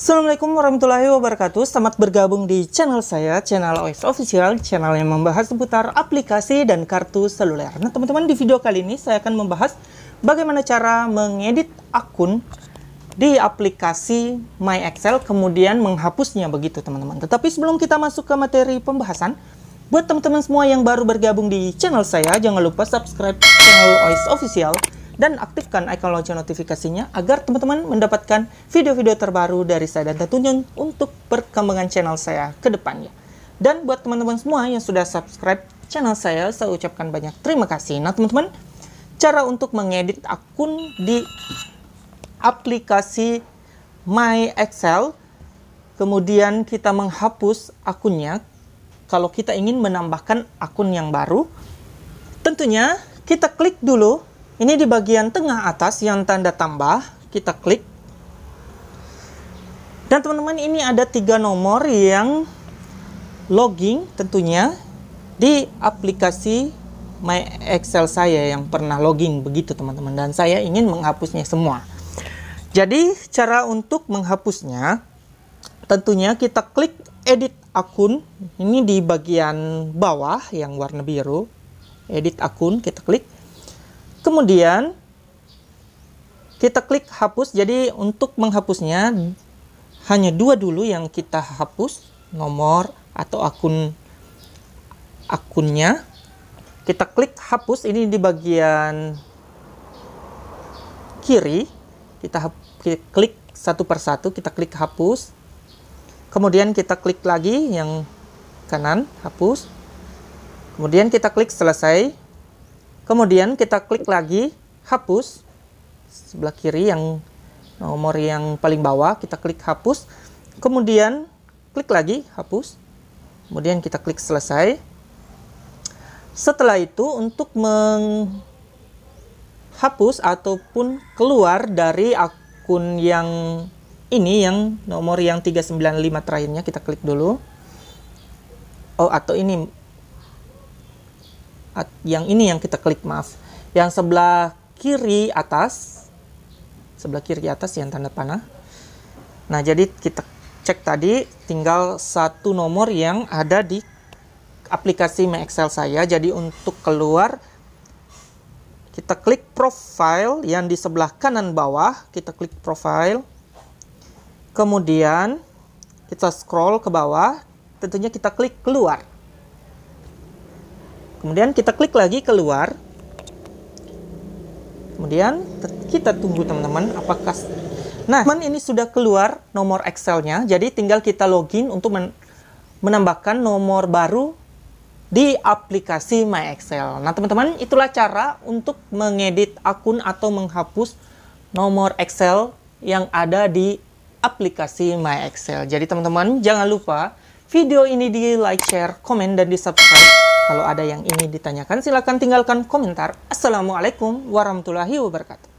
Assalamualaikum warahmatullahi wabarakatuh Selamat bergabung di channel saya Channel OS Official Channel yang membahas seputar aplikasi dan kartu seluler Nah teman-teman di video kali ini saya akan membahas Bagaimana cara mengedit akun di aplikasi My Excel Kemudian menghapusnya begitu teman-teman Tetapi sebelum kita masuk ke materi pembahasan Buat teman-teman semua yang baru bergabung di channel saya Jangan lupa subscribe channel OS Official dan aktifkan icon lonceng notifikasinya agar teman-teman mendapatkan video-video terbaru dari saya dan tentunya untuk perkembangan channel saya ke depannya. Dan buat teman-teman semua yang sudah subscribe channel saya, saya ucapkan banyak terima kasih. Nah teman-teman, cara untuk mengedit akun di aplikasi My Excel, kemudian kita menghapus akunnya. Kalau kita ingin menambahkan akun yang baru, tentunya kita klik dulu ini di bagian tengah atas yang tanda tambah, kita klik. Dan teman-teman ini ada tiga nomor yang login tentunya di aplikasi My Excel saya yang pernah login begitu teman-teman dan saya ingin menghapusnya semua. Jadi cara untuk menghapusnya tentunya kita klik edit akun ini di bagian bawah yang warna biru edit akun kita klik kemudian kita klik hapus. Jadi untuk menghapusnya hanya dua dulu yang kita hapus, nomor atau akun akunnya. Kita klik hapus ini di bagian kiri. Kita klik satu persatu, kita klik hapus. Kemudian kita klik lagi yang kanan, hapus. Kemudian kita klik selesai. Kemudian kita klik lagi hapus sebelah kiri yang nomor yang paling bawah kita klik hapus. Kemudian klik lagi hapus. Kemudian kita klik selesai. Setelah itu untuk menghapus ataupun keluar dari akun yang ini yang nomor yang 395 terakhirnya kita klik dulu. Oh, atau ini yang ini yang kita klik maaf yang sebelah kiri atas sebelah kiri atas yang tanda panah nah jadi kita cek tadi tinggal satu nomor yang ada di aplikasi My Excel saya jadi untuk keluar kita klik profile yang di sebelah kanan bawah kita klik profile kemudian kita scroll ke bawah tentunya kita klik keluar Kemudian kita klik lagi keluar. Kemudian kita tunggu teman-teman apakah Nah, teman ini sudah keluar nomor Excel-nya. Jadi tinggal kita login untuk men menambahkan nomor baru di aplikasi My Excel. Nah, teman-teman, itulah cara untuk mengedit akun atau menghapus nomor Excel yang ada di aplikasi My Excel. Jadi, teman-teman, jangan lupa video ini di like, share, komen, dan di subscribe kalau ada yang ingin ditanyakan, silakan tinggalkan komentar. Assalamualaikum warahmatullahi wabarakatuh.